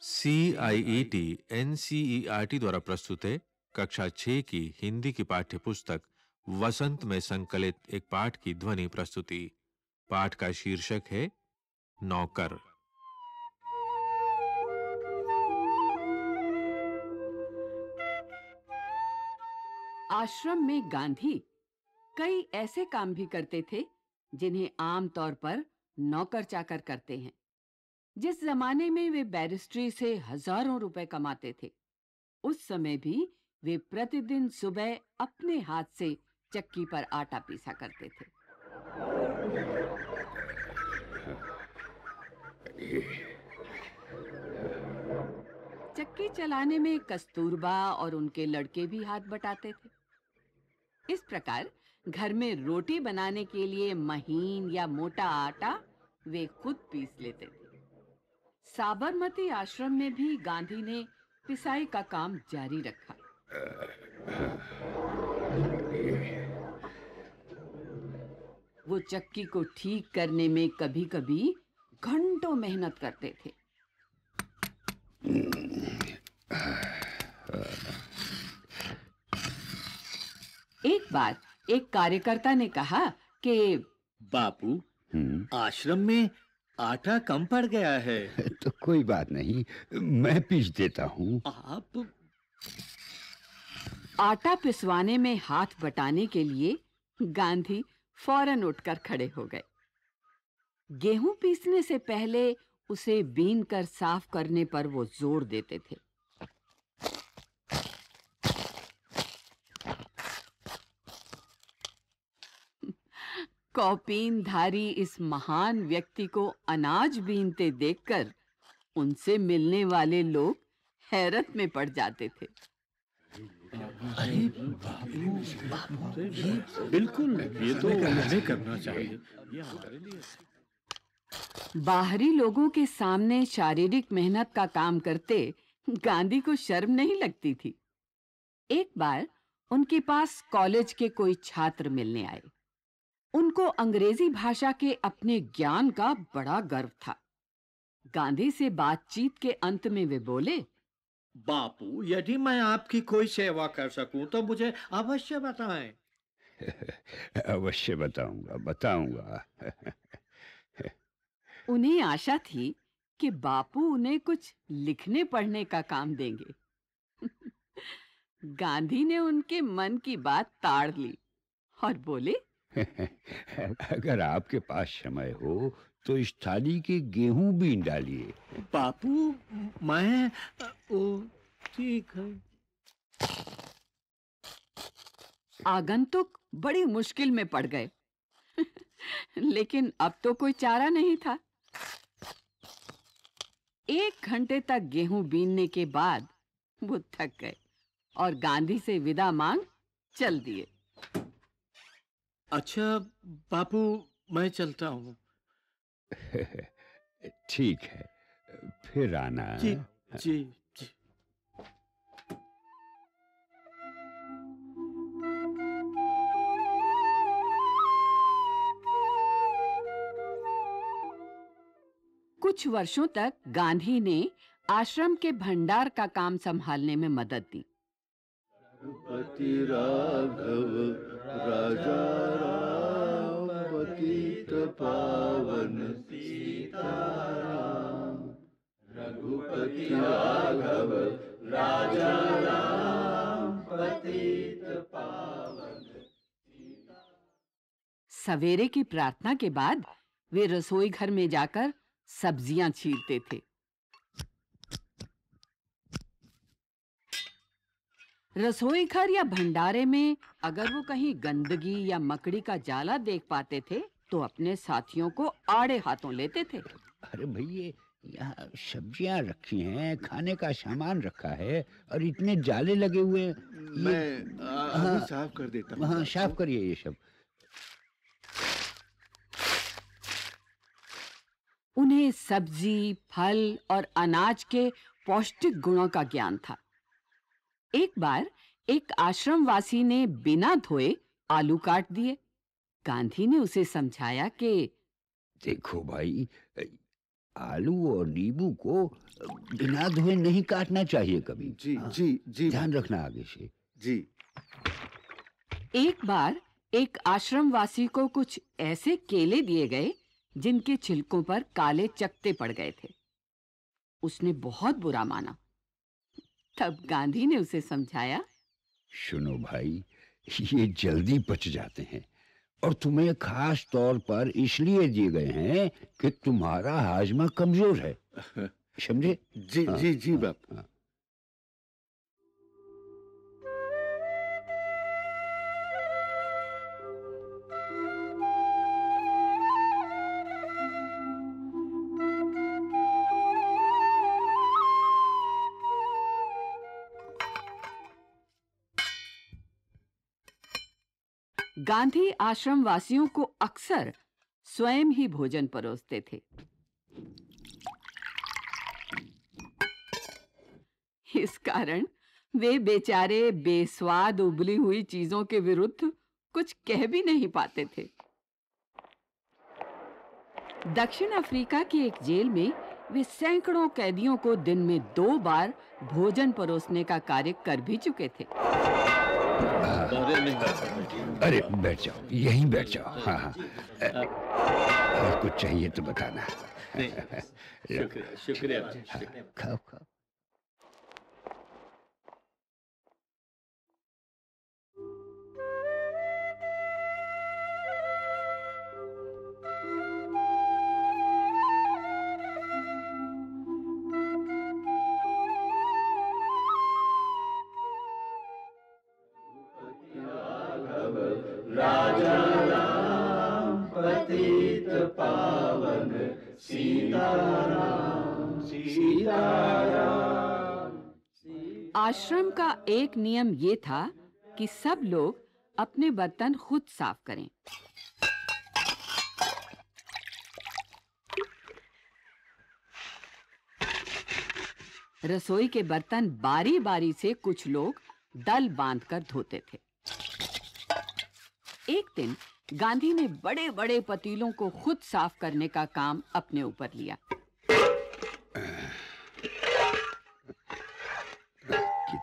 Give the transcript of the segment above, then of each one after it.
CIET NCERT e e द्वारा प्रस्तुत है कक्षा 6 की हिंदी की पाठ्य पुस्तक वसंत में संकलित एक पाठ की ध्वनि प्रस्तुति पाठ का शीर्षक है नौकर आश्रम में गांधी कई ऐसे काम भी करते थे जिन्हें तौर पर नौकर चाकर करते हैं जिस जमाने में वे बैरिस्ट्री से हजारों रुपए कमाते थे उस समय भी वे प्रतिदिन सुबह अपने हाथ से चक्की पर आटा पीसा करते थे चक्की चलाने में कस्तूरबा और उनके लड़के भी हाथ बटाते थे इस प्रकार घर में रोटी बनाने के लिए महीन या मोटा आटा वे खुद पीस लेते थे साबरमती आश्रम में भी गांधी ने पिसाई का काम जारी रखा वो चक्की को ठीक करने में कभी-कभी घंटों मेहनत करते थे एक बार एक कार्यकर्ता ने कहा कि बापू हम्म। आश्रम में आटा कम पड़ गया है तो कोई बात नहीं मैं पीस देता हूँ आप आटा पिसवाने में हाथ बटाने के लिए गांधी फौरन उठकर खड़े हो गए गेहूं पीसने से पहले उसे बीन कर साफ करने पर वो जोर देते थे कौपीन धारी इस महान व्यक्ति को अनाज बीनते देखकर उनसे मिलने वाले लोग हैरत में पड़ जाते थे अरे बिल्कुल ये तो हमें करना चाहिए बाहरी लोगों के सामने शारीरिक मेहनत का काम करते गांधी को शर्म नहीं लगती थी एक बार उनके पास कॉलेज के कोई छात्र मिलने आए उनको अंग्रेजी भाषा के अपने ज्ञान का बड़ा गर्व था गांधी से बातचीत के अंत में वे बोले बापू यदि मैं आपकी कोई सेवा कर सकूं तो मुझे अवश्य बताएं अवश्य बताऊंगा बताऊंगा उन्हें आशा थी कि बापू उन्हें कुछ लिखने पढ़ने का काम देंगे गांधी ने उनके मन की बात ताड़ ली और बोले अगर आपके पास समय हो तो इस थाली के गेहूं भी डालिए बापू मैं ओ ठीक है आगंतुक बड़ी मुश्किल में पड़ गए लेकिन अब तो कोई चारा नहीं था एक घंटे तक गेहूं बीनने के बाद वो थक गए और गांधी से विदा मांग चल दिए अच्छा बापू मैं चलता हूँ ठीक है फिर आना जी हाँ। जी कुछ वर्षों तक गांधी ने आश्रम के भंडार का काम संभालने में मदद दी पति राघव राजा राम पतित पावन सीताराम रघुपति राघव राजा राम पतित पावन सवेरे की प्रार्थना के बाद वे रसोई घर में जाकर सब्जियां छीलते थे रसोई घर या भंडारे में अगर वो कहीं गंदगी या मकड़ी का जाला देख पाते थे तो अपने साथियों को आड़े हाथों लेते थे अरे भैया यहाँ सब्जियाँ रखी हैं खाने का सामान रखा है और इतने जाले लगे हुए मैं साफ कर देता हूँ हाँ साफ करिए ये सब उन्हें सब्जी फल और अनाज के पौष्टिक गुणों का ज्ञान था एक बार एक आश्रमवासी ने बिना धोए आलू काट दिए गांधी ने उसे समझाया कि देखो भाई आलू और नींबू को बिना धोए नहीं काटना चाहिए कभी जी आ, हाँ, जी जी ध्यान रखना आगे से जी एक बार एक आश्रमवासी को कुछ ऐसे केले दिए गए जिनके छिलकों पर काले चकते पड़ गए थे उसने बहुत बुरा माना तब गांधी ने उसे समझाया सुनो भाई ये जल्दी पच जाते हैं और तुम्हें खास तौर पर इसलिए दिए गए हैं कि तुम्हारा हाजमा कमजोर है समझे जी हाँ, जी जी हाँ, बाप हाँ, गांधी आश्रम वासियों को अक्सर स्वयं ही भोजन परोसते थे इस कारण वे बेचारे बेस्वाद उबली हुई चीजों के विरुद्ध कुछ कह भी नहीं पाते थे दक्षिण अफ्रीका की एक जेल में वे सैकड़ों कैदियों को दिन में दो बार भोजन परोसने का कार्य कर भी चुके थे अरे बैठ जाओ यहीं बैठ जाओ हाँ हाँ और कुछ चाहिए तो बताना शुक्रिया शुक्रिया हाँ, खाओ खाओ आश्रम का एक नियम ये था कि सब लोग अपने बर्तन खुद साफ करें रसोई के बर्तन बारी-बारी से कुछ लोग दल बांधकर धोते थे एक दिन गांधी ने बड़े-बड़े पतीलों को खुद साफ करने का काम अपने ऊपर लिया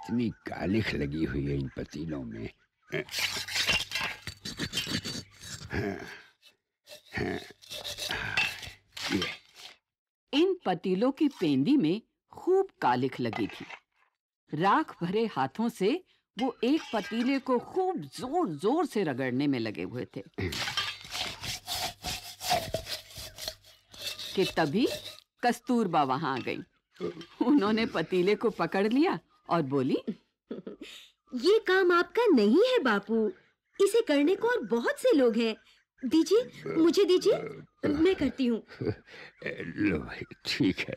इतनी कालिख लगी हुई है इन पतीलों में हाँ, हाँ, इन पतीलों की पेंदी में खूब कालिख लगी थी राख भरे हाथों से वो एक पतीले को खूब जोर जोर से रगड़ने में लगे हुए थे कि तभी कस्तूरबा वहां आ गई उन्होंने पतीले को पकड़ लिया और बोली ये काम आपका नहीं है बापू इसे करने को और बहुत से लोग हैं दीजिए मुझे दीजिए मैं करती हूँ लो ठीक है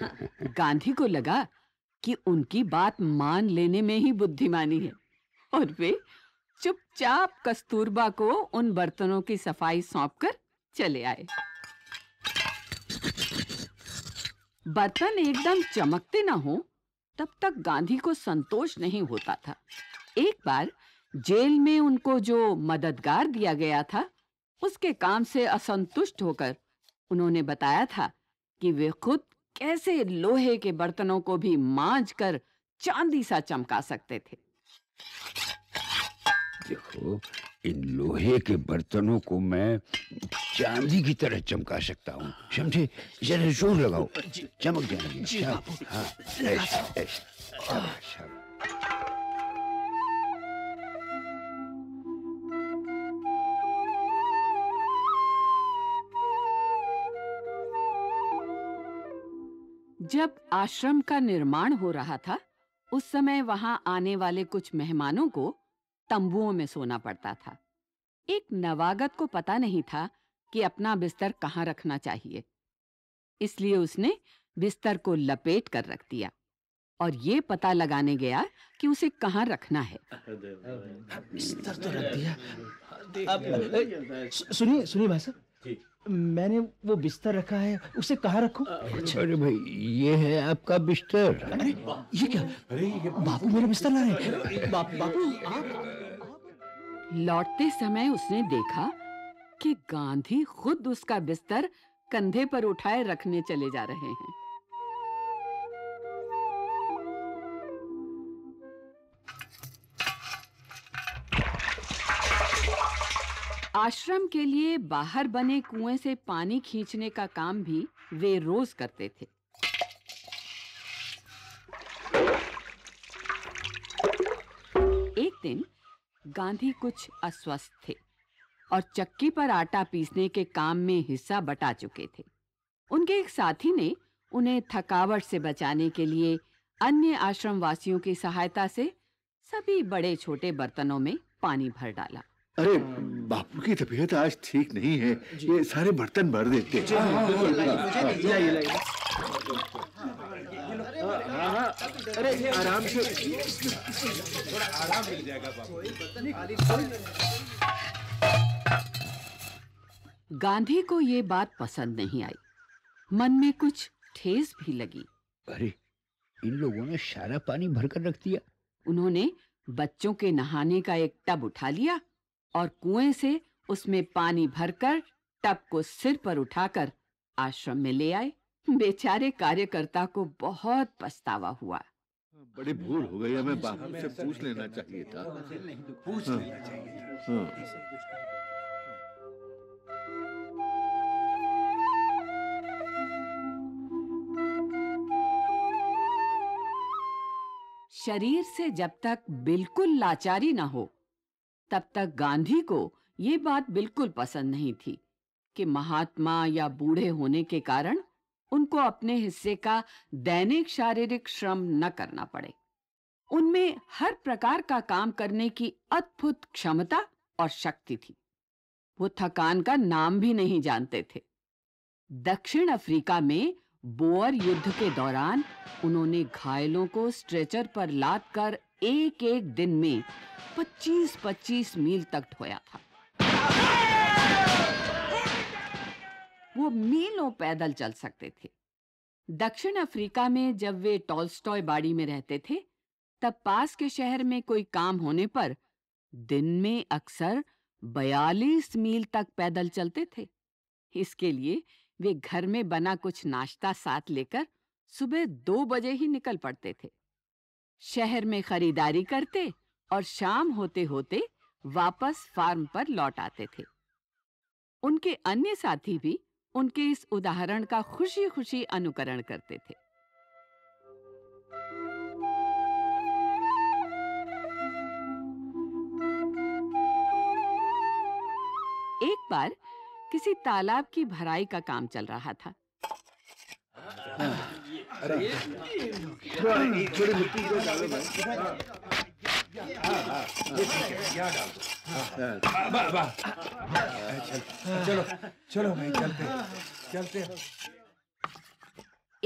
हाँ, गांधी को लगा कि उनकी बात मान लेने में ही बुद्धिमानी है और वे चुपचाप कस्तूरबा को उन बर्तनों की सफाई सौंपकर चले आए बर्तन एकदम चमकते ना हो तब तक गांधी को संतोष नहीं होता था एक बार जेल में उनको जो मददगार दिया गया था उसके काम से असंतुष्ट होकर उन्होंने बताया था कि वे खुद कैसे लोहे के बर्तनों को भी मांझ कर चांदी सा चमका सकते थे देखो इन लोहे के बर्तनों को मैं चांदी की तरह चमका सकता हूँ समझे जरा जोर लगाओ चमक जाएंगे अच्छा, हाँ, जब आश्रम का निर्माण हो रहा था उस समय वहां आने वाले कुछ मेहमानों को तंबुओं में सोना पड़ता था एक नवागत को पता नहीं था कि अपना बिस्तर कहाँ रखना चाहिए इसलिए उसने बिस्तर को लपेट कर रख दिया और ये पता लगाने गया कि उसे कहाँ रखना है बिस्तर तो रख दिया सुनिए सुनिए भाई साहब मैंने वो बिस्तर रखा है उसे कहाँ रखूं? अरे भाई ये है आपका बिस्तर अरे ये क्या अरे बापू मेरा बिस्तर ला रहे हैं बापू आप लौटते समय उसने देखा कि गांधी खुद उसका बिस्तर कंधे पर उठाए रखने चले जा रहे हैं आश्रम के लिए बाहर बने कुएं से पानी खींचने का काम भी वे रोज करते थे गांधी कुछ अस्वस्थ थे और चक्की पर आटा पीसने के काम में हिस्सा बटा चुके थे उनके एक साथी ने उन्हें थकावट से बचाने के लिए अन्य आश्रम वासियों की सहायता से सभी बड़े छोटे बर्तनों में पानी भर डाला अरे बापू की तबीयत आज ठीक नहीं है ये सारे बर्तन भर देते हैं अरे आराम से थोड़ा आराम मिल जाएगा गांधी को ये बात पसंद नहीं आई मन में कुछ ठेस भी लगी अरे इन लोगों ने सारा पानी भरकर रख दिया उन्होंने बच्चों के नहाने का एक टब उठा लिया और कुएं से उसमें पानी भरकर टब को सिर पर उठाकर आश्रम में ले आए बेचारे कार्यकर्ता को बहुत पछतावा हुआ बड़ी भूल हो गई हमें बाहर से हाँ। पूछ लेना चाहिए था पूछ हाँ। लेना चाहिए शरीर से जब तक बिल्कुल लाचारी ना हो तब तक गांधी को ये बात बिल्कुल पसंद नहीं थी कि महात्मा या बूढ़े होने के कारण उनको अपने हिस्से का दैनिक शारीरिक श्रम न करना पड़े उनमें हर प्रकार का काम करने की अद्भुत क्षमता और शक्ति थी वो थकान का नाम भी नहीं जानते थे दक्षिण अफ्रीका में बोअर युद्ध के दौरान उन्होंने घायलों को स्ट्रेचर पर लाद कर एक एक दिन में 25-25 मील तक ढोया था वो मीलों पैदल चल सकते थे दक्षिण अफ्रीका में जब वे टॉलस्टॉय बाड़ी में रहते थे तब पास के शहर में कोई काम होने पर दिन में अक्सर 42 मील तक पैदल चलते थे इसके लिए वे घर में बना कुछ नाश्ता साथ लेकर सुबह दो बजे ही निकल पड़ते थे शहर में खरीदारी करते और शाम होते होते वापस फार्म पर लौट आते थे उनके अन्य साथी भी उनके इस उदाहरण का खुशी खुशी अनुकरण करते थे एक बार किसी तालाब की भराई का काम चल रहा था अरे थोड़ी मिट्टी चलो चलो भाई चलते चलते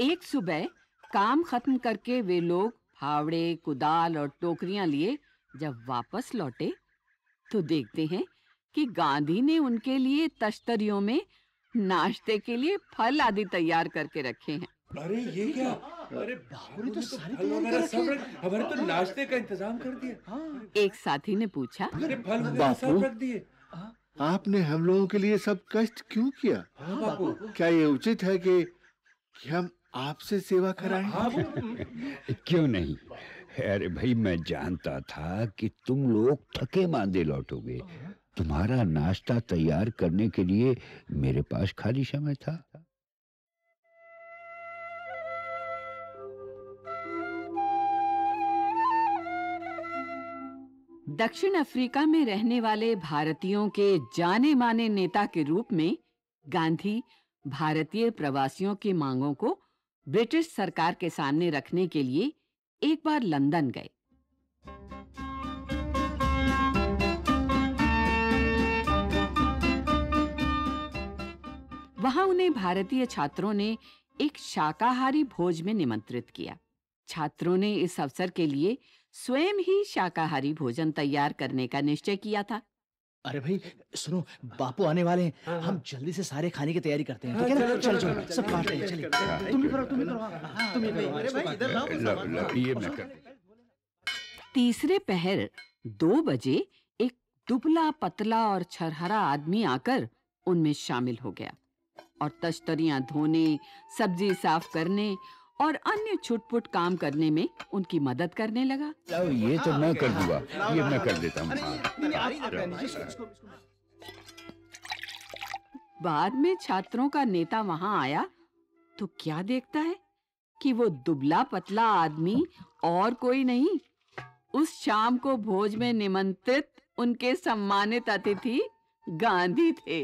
एक सुबह काम खत्म करके वे लोग फावड़े कुदाल और टोकरियां लिए जब वापस लौटे तो देखते हैं कि गांधी ने उनके लिए तश्तरियों में नाश्ते के लिए फल आदि तैयार करके रखे हैं अरे ये क्या अरे बाबूरे तो, तो सारी तैयारी तो हमारे तो नाश्ते का इंतजाम कर दिया हाँ। एक साथी ने पूछा अरे फल सब रख दिए हाँ। आपने हम लोगों के लिए सब कष्ट क्यों किया हाँ, बापू क्या ये उचित है कि, कि हम आपसे सेवा कराएं क्यों नहीं अरे भाई मैं जानता था कि तुम लोग थके मांदे लौटोगे तुम्हारा नाश्ता तैयार करने के लिए मेरे पास खाली समय था दक्षिण अफ्रीका में रहने वाले भारतीयों के जाने माने नेता के रूप में गांधी भारतीय प्रवासियों की मांगों को ब्रिटिश सरकार के सामने रखने के लिए एक बार लंदन गए वहां उन्हें भारतीय छात्रों ने एक शाकाहारी भोज में निमंत्रित किया छात्रों ने इस अवसर के लिए स्वयं ही शाकाहारी भोजन तैयार करने का निश्चय किया था अरे भाई सुनो बापू आने वाले हैं हाँ, हाँ। हम जल्दी से सारे खाने की तैयारी करते हैं ठीक हाँ, है ना चलो चलो सब काटते हैं चलिए तुम भी करो तुम भी करो तुम भी अरे भाई इधर लाओ ये मैं कर तीसरे पहर 2 बजे एक दुबला पतला और छरहरा आदमी आकर उनमें शामिल हो गया और तश्तरियां धोने सब्जी साफ करने और अन्य छुटपुट काम करने में उनकी मदद करने लगा ये तो हाँ, मैं कर दूंगा हाँ, ये हाँ, मैं कर देता हूँ बाद में छात्रों का नेता वहाँ आया तो क्या देखता है कि वो दुबला पतला आदमी और कोई नहीं उस शाम को भोज में निमंत्रित उनके सम्मानित अतिथि गांधी थे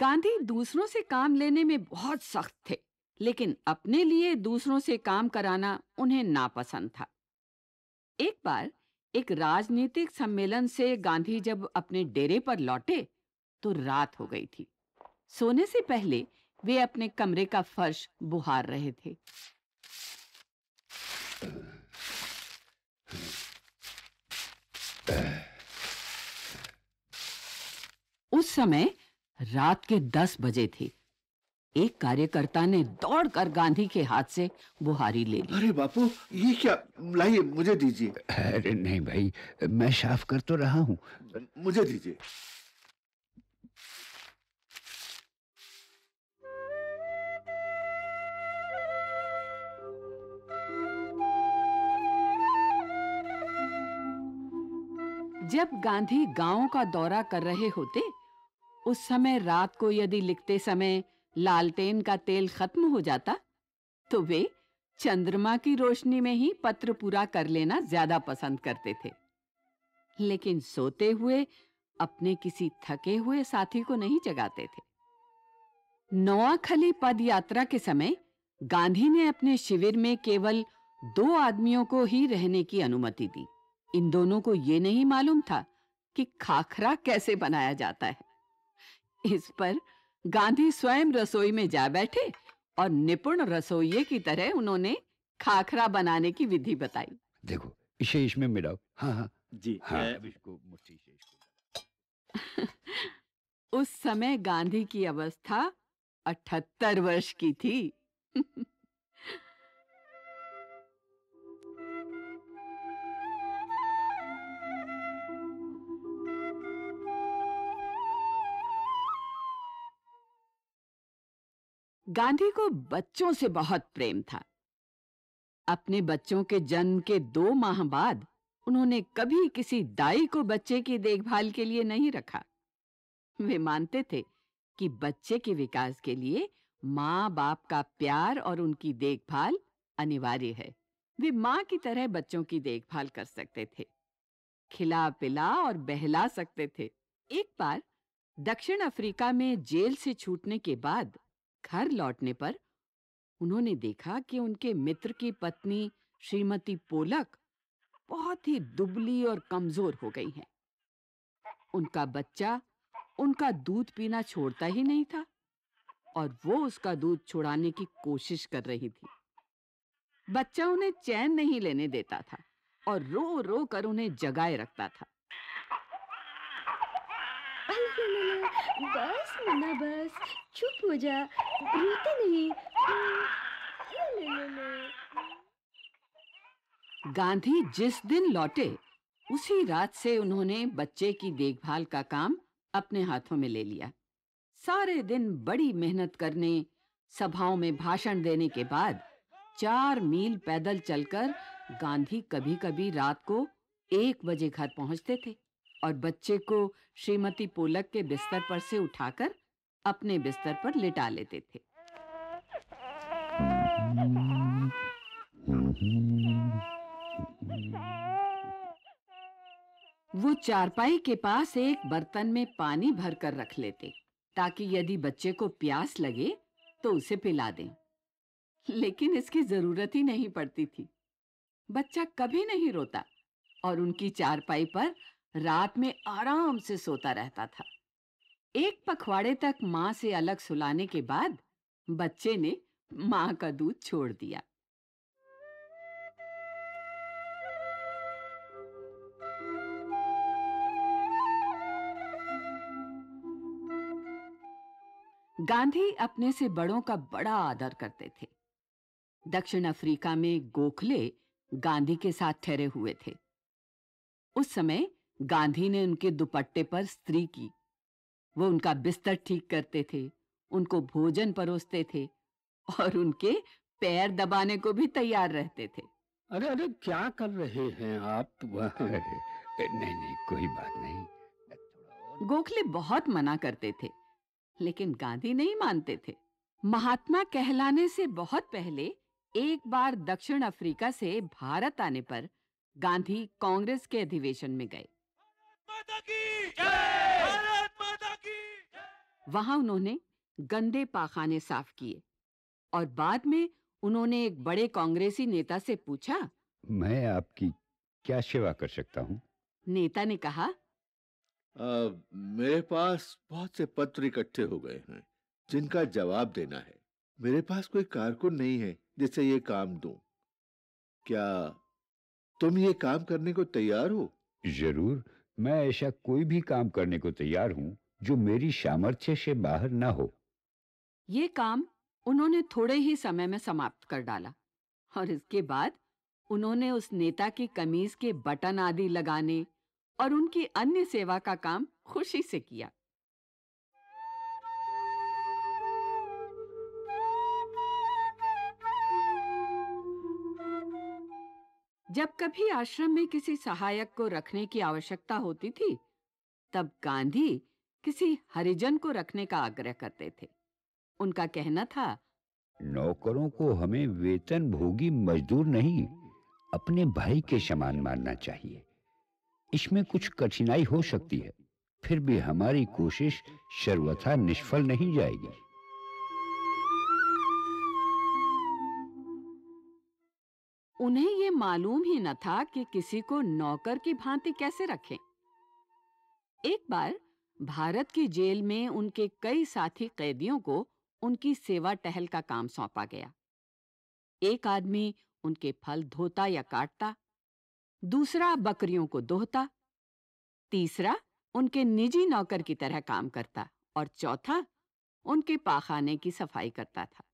गांधी दूसरों से काम लेने में बहुत सख्त थे लेकिन अपने लिए दूसरों से काम कराना उन्हें नापसंद था एक बार एक राजनीतिक सम्मेलन से गांधी जब अपने डेरे पर लौटे तो रात हो गई थी सोने से पहले वे अपने कमरे का फर्श बुहार रहे थे उस समय रात के दस बजे थे एक कार्यकर्ता ने दौड़कर गांधी के हाथ से बुहारी ले ली अरे बापू ये क्या लाइए मुझे दीजिए अरे नहीं भाई मैं साफ कर तो रहा हूँ मुझे दीजिए जब गांधी गांव का दौरा कर रहे होते उस समय रात को यदि लिखते समय लालटेन का तेल खत्म हो जाता तो वे चंद्रमा की रोशनी में ही पत्र पूरा कर लेना ज्यादा पसंद करते थे लेकिन सोते हुए अपने किसी थके हुए साथी को नहीं जगाते थे नोआखली पद यात्रा के समय गांधी ने अपने शिविर में केवल दो आदमियों को ही रहने की अनुमति दी इन दोनों को यह नहीं मालूम था कि खाखरा कैसे बनाया जाता है इस पर गांधी स्वयं रसोई में जा बैठे और निपुण रसोइये की तरह उन्होंने खाखरा बनाने की विधि बताई देखो इसे इसमें मिलाओ हाँ हाँ जी हाँ इसको मुट्ठी से इसको उस समय गांधी की अवस्था अठहत्तर वर्ष की थी गांधी को बच्चों से बहुत प्रेम था अपने बच्चों के जन्म के दो माह बाद उन्होंने कभी किसी दाई को बच्चे की देखभाल के लिए नहीं रखा वे मानते थे कि बच्चे के विकास के लिए माँ बाप का प्यार और उनकी देखभाल अनिवार्य है वे माँ की तरह बच्चों की देखभाल कर सकते थे खिला पिला और बहला सकते थे एक बार दक्षिण अफ्रीका में जेल से छूटने के बाद घर लौटने पर उन्होंने देखा कि उनके मित्र की पत्नी श्रीमती पोलक बहुत ही दुबली और कमजोर हो गई हैं। उनका बच्चा उनका दूध पीना छोड़ता ही नहीं था और वो उसका दूध छुड़ाने की कोशिश कर रही थी बच्चा उन्हें चैन नहीं लेने देता था और रो रो कर उन्हें जगाए रखता था बस मुन्ना बस चुप हो जा रोते नहीं हम्म, ले ले ले गांधी जिस दिन लौटे उसी रात से उन्होंने बच्चे की देखभाल का काम अपने हाथों में ले लिया सारे दिन बड़ी मेहनत करने सभाओं में भाषण देने के बाद चार मील पैदल चलकर गांधी कभी-कभी रात को 1 बजे घर पहुंचते थे और बच्चे को श्रीमती पोलक के बिस्तर पर से उठाकर अपने बिस्तर पर लिटा लेते थे वो चारपाई के पास एक बर्तन में पानी भरकर रख लेते ताकि यदि बच्चे को प्यास लगे तो उसे पिला दें लेकिन इसकी जरूरत ही नहीं पड़ती थी बच्चा कभी नहीं रोता और उनकी चारपाई पर रात में आराम से सोता रहता था एक पखवाड़े तक माँ से अलग सुलाने के बाद बच्चे ने माँ का दूध छोड़ दिया गांधी अपने से बड़ों का बड़ा आदर करते थे दक्षिण अफ्रीका में गोखले गांधी के साथ ठहरे हुए थे उस समय गांधी ने उनके दुपट्टे पर स्त्री की वो उनका बिस्तर ठीक करते थे उनको भोजन परोसते थे और उनके पैर दबाने को भी तैयार रहते थे अरे अरे क्या कर रहे हैं आप नहीं नहीं कोई बात नहीं गोखले बहुत मना करते थे लेकिन गांधी नहीं मानते थे महात्मा कहलाने से बहुत पहले एक बार दक्षिण अफ्रीका से भारत आने पर गांधी कांग्रेस के अधिवेशन में गए माता की भारत माता की वहां उन्होंने गंदे पाखाने साफ किए और बाद में उन्होंने एक बड़े कांग्रेसी नेता से पूछा मैं आपकी क्या सेवा कर सकता हूँ नेता ने कहा आ, मेरे पास बहुत से पत्र इकट्ठे हो गए हैं जिनका जवाब देना है मेरे पास कोई कारकुन नहीं है जिसे ये काम दूं। क्या तुम ये काम करने को तैयार हो जरूर मैं ऐसा कोई भी काम करने को तैयार हूँ जो मेरी सामर्थ्य से बाहर ना हो ये काम उन्होंने थोड़े ही समय में समाप्त कर डाला और इसके बाद उन्होंने उस नेता की कमीज के बटन आदि लगाने और उनकी अन्य सेवा का काम खुशी से किया जब कभी आश्रम में किसी सहायक को रखने की आवश्यकता होती थी तब गांधी किसी हरिजन को रखने का आग्रह करते थे उनका कहना था नौकरों को हमें वेतन भोगी मजदूर नहीं अपने भाई के समान मानना चाहिए इसमें कुछ कठिनाई हो सकती है फिर भी हमारी कोशिश सर्वथा निष्फल नहीं जाएगी उन्हें यह मालूम ही न था कि किसी को नौकर की भांति कैसे रखें एक बार भारत की जेल में उनके कई साथी कैदियों को उनकी सेवा टहल का काम सौंपा गया एक आदमी उनके फल धोता या काटता दूसरा बकरियों को दोहता तीसरा उनके निजी नौकर की तरह काम करता और चौथा उनके पाखाने की सफाई करता था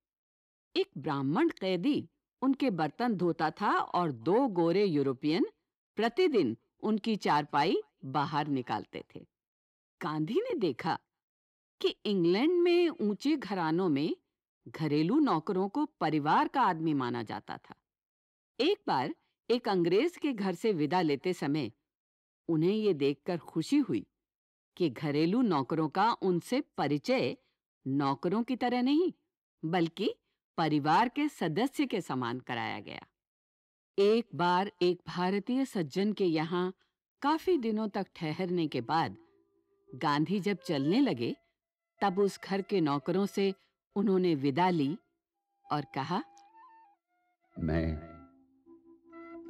एक ब्राह्मण कैदी उनके बर्तन धोता था और दो गोरे यूरोपियन प्रतिदिन उनकी चारपाई बाहर निकालते थे गांधी ने देखा कि इंग्लैंड में ऊंचे घरानों में घरेलू नौकरों को परिवार का आदमी माना जाता था एक बार एक अंग्रेज के घर से विदा लेते समय उन्हें यह देखकर खुशी हुई कि घरेलू नौकरों का उनसे परिचय नौकरों की तरह नहीं बल्कि परिवार के सदस्य के समान कराया गया एक बार एक भारतीय सज्जन के यहां काफी दिनों तक ठहरने के बाद गांधी जब चलने लगे तब उस घर के नौकरों से उन्होंने विदा ली और कहा मैं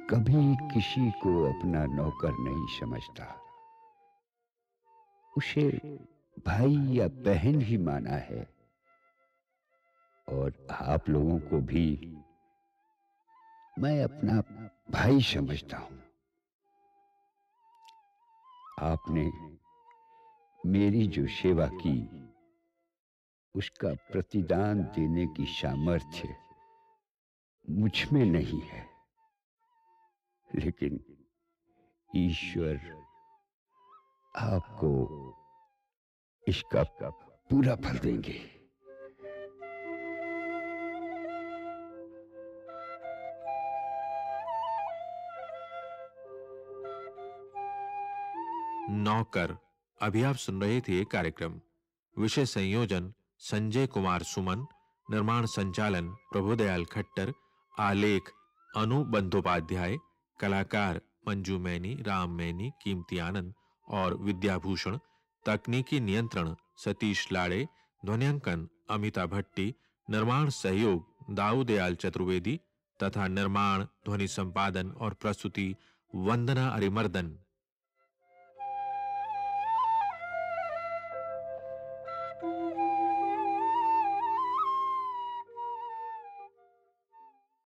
कभी किसी को अपना नौकर नहीं समझता उसे भाई या बहन ही माना है और आप लोगों को भी मैं अपना भाई समझता हूं आपने मेरी जो सेवा की उसका प्रतिदान देने की सामर्थ्य मुझ में नहीं है लेकिन ईश्वर आपको इसका पूरा फल देंगे नौकर अभी आप सुन रहे थे कार्यक्रम विषय संयोजन संजय कुमार सुमन निर्माण संचालन प्रभुदयाल खट्टर आलेख अनु बंदोपाध्याय कलाकार मंजू मैनी राम मैनी कीमती आनंद और विद्याभूषण तकनीकी नियंत्रण सतीश लाड़े ध्वनियांकन अमिता भट्टी निर्माण सहयोग दाऊदयाल चतुर्वेदी तथा निर्माण ध्वनि संपादन और प्रस्तुति वंदना अरिमर्दन